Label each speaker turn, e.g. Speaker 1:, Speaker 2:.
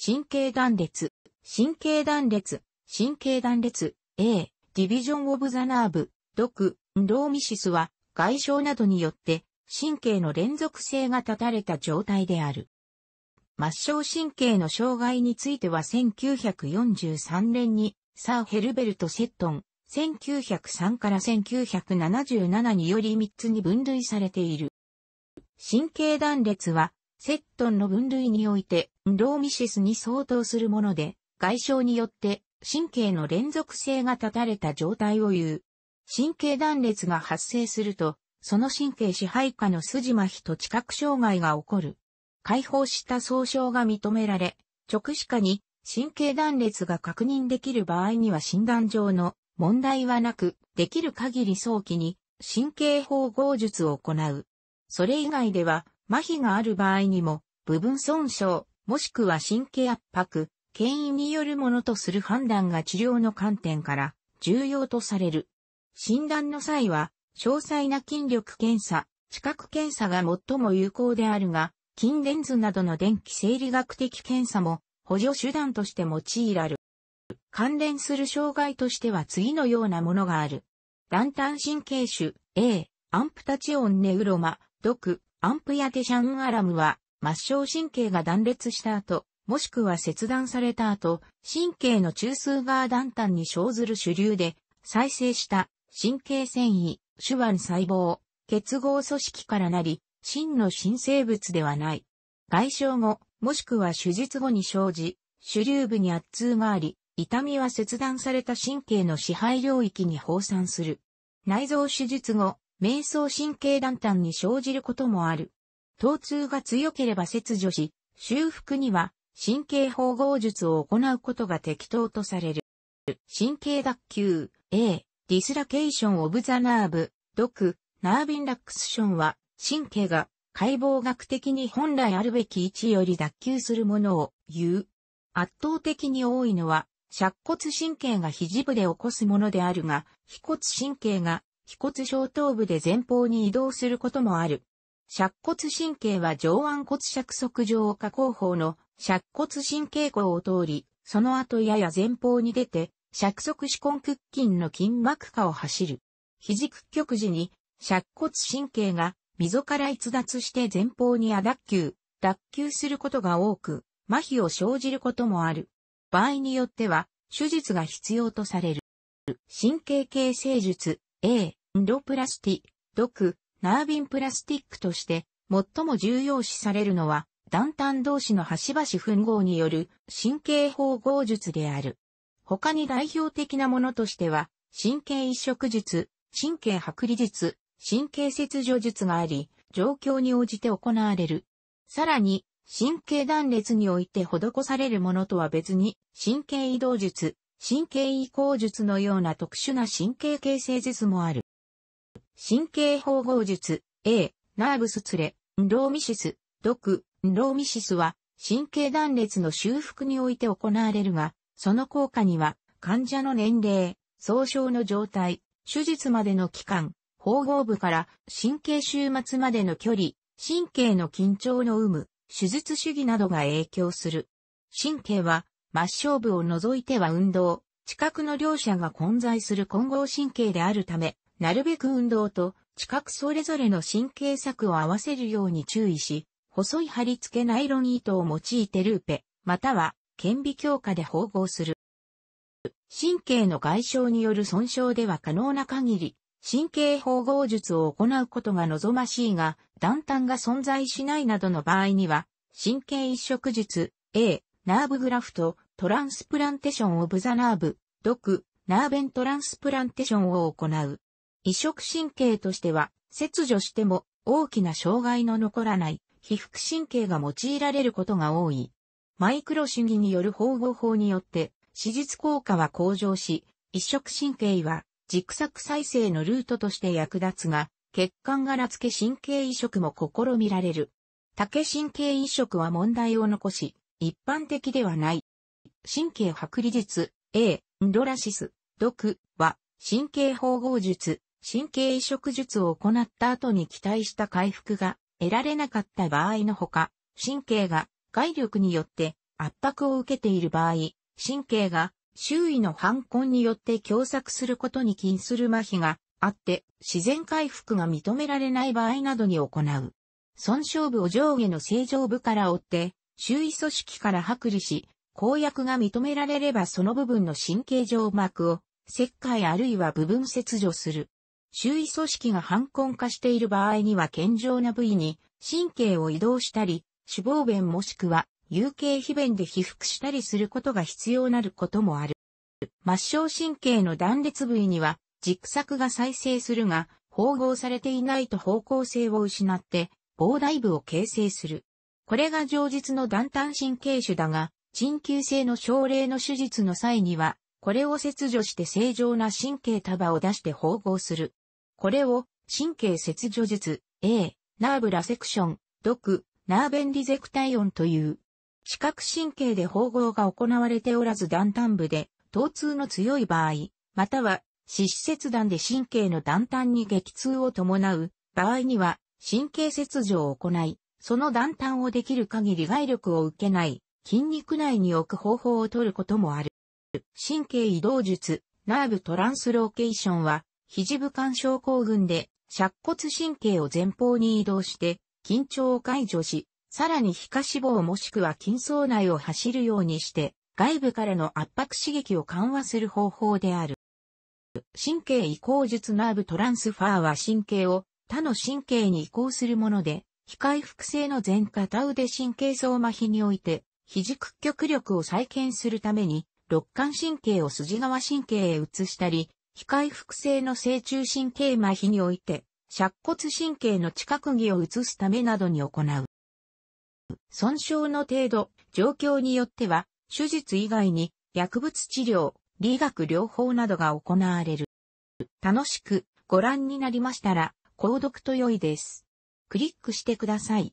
Speaker 1: 神経断裂、神経断裂、神経断裂、A、ディビジョン・オブ・ザ・ナーブ、毒、ローミシスは、外傷などによって、神経の連続性が断たれた状態である。末梢神経の障害については1943年に、サー・ヘルベルト・セットン、1903から1977により3つに分類されている。神経断裂はセットンの分類において、ローミシスに相当するもので、外傷によって神経の連続性が断たれた状態を言う。神経断裂が発生すると、その神経支配下の筋麻痺と知覚障害が起こる。解放した総傷が認められ、直視下に神経断裂が確認できる場合には診断上の問題はなく、できる限り早期に神経縫合術を行う。それ以外では麻痺がある場合にも、部分損傷、もしくは神経圧迫、牽引によるものとする判断が治療の観点から重要とされる。診断の際は、詳細な筋力検査、知覚検査が最も有効であるが、筋電図などの電気生理学的検査も補助手段として用いられる。関連する障害としては次のようなものがある。断端神経種、A、アンプタチオンネウロマ、毒、アンプやテシャンアラムは、末梢神経が断裂した後、もしくは切断された後、神経の中枢側断端に生ずる主流で、再生した神経繊維、手腕細胞、結合組織からなり、真の新生物ではない。外傷後、もしくは手術後に生じ、主流部に圧痛があり、痛みは切断された神経の支配領域に放散する。内臓手術後、瞑想神経団端に生じることもある。疼痛が強ければ切除し、修復には神経縫合術を行うことが適当とされる。神経脱臼 A、ディスラケーションオブザナーブ、毒、ナービンラックスションは、神経が解剖学的に本来あるべき位置より脱臼するものを言う。圧倒的に多いのは、尺骨神経が肘部で起こすものであるが、腓骨神経が腓骨小頭部で前方に移動することもある。尺骨神経は上腕骨尺側上下後方の尺骨神経孔を通り、その後やや前方に出て、尺側手根屈筋の筋膜下を走る。肘屈曲時に、尺骨神経が溝から逸脱して前方に亜脱臼、脱臼することが多く、麻痺を生じることもある。場合によっては、手術が必要とされる。神経形成術 A、ンドプラスティ、毒、ナービンプラスティックとして最も重要視されるのは、団単同士の端々吻合による神経縫合術である。他に代表的なものとしては、神経移植術、神経剥離術、神経切除術があり、状況に応じて行われる。さらに、神経断裂において施されるものとは別に、神経移動術、神経移行術のような特殊な神経形成術もある。神経縫合術 A、ナーブスツレ、ンローミシス、毒、ンローミシスは神経断裂の修復において行われるが、その効果には患者の年齢、総症の状態、手術までの期間、縫合部から神経終末までの距離、神経の緊張の有無、手術主義などが影響する。神経は末梢部を除いては運動、近くの両者が混在する混合神経であるため、なるべく運動と、近くそれぞれの神経策を合わせるように注意し、細い貼り付けナイロン糸を用いてルーペ、または、顕微鏡下で縫合する。神経の外傷による損傷では可能な限り、神経縫合術を行うことが望ましいが、断端が存在しないなどの場合には、神経移植術、A、ナーブグラフト、トランスプランテーションオブザナーブ、毒、ナーベントランスプランテーションを行う。移植神経としては、切除しても大きな障害の残らない被覆神経が用いられることが多い。マイクロ主義による方法によって、手術効果は向上し、移植神経は、軸索再生のルートとして役立つが、血管柄付け神経移植も試みられる。竹神経移植は問題を残し、一般的ではない。神経剥離術、A、ンドラシス、毒は、神経縫合術、神経移植術を行った後に期待した回復が得られなかった場合のほか、神経が外力によって圧迫を受けている場合、神経が周囲の反根によって狭窄することに禁する麻痺があって、自然回復が認められない場合などに行う。損傷部を上下の正常部から追って、周囲組織から剥離し、公約が認められればその部分の神経上膜を、切開あるいは部分切除する。周囲組織が反根化している場合には健常な部位に神経を移動したり、脂肪弁もしくは有形皮弁で被覆したりすることが必要なることもある。末梢神経の断裂部位には軸索が再生するが、縫合されていないと方向性を失って膨大部を形成する。これが上述の断端神経種だが、鎮急性の症例の手術の際にはこれを切除して正常な神経束を出して縫合する。これを神経切除術 A、ナーブラセクション、毒、ナーベンリゼクタイオンという。視覚神経で縫合が行われておらず断端部で、疼痛の強い場合、または四肢切断で神経の断端に激痛を伴う場合には神経切除を行い、その断端をできる限り外力を受けない筋肉内に置く方法を取ることもある。神経移動術、ナーブトランスローケーションは、肘部間症候群で、尺骨神経を前方に移動して、緊張を解除し、さらに皮下脂肪もしくは筋層内を走るようにして、外部からの圧迫刺激を緩和する方法である。神経移行術ナーブトランスファーは神経を他の神経に移行するもので、非回復性の前下腕神経層麻痺において、肘屈曲力を再建するために、肋間神経を筋側神経へ移したり、非回復性の正中神経麻痺において、尺骨神経の近くにを移すためなどに行う。損傷の程度、状況によっては、手術以外に薬物治療、理学療法などが行われる。楽しくご覧になりましたら、購読と良いです。クリックしてください。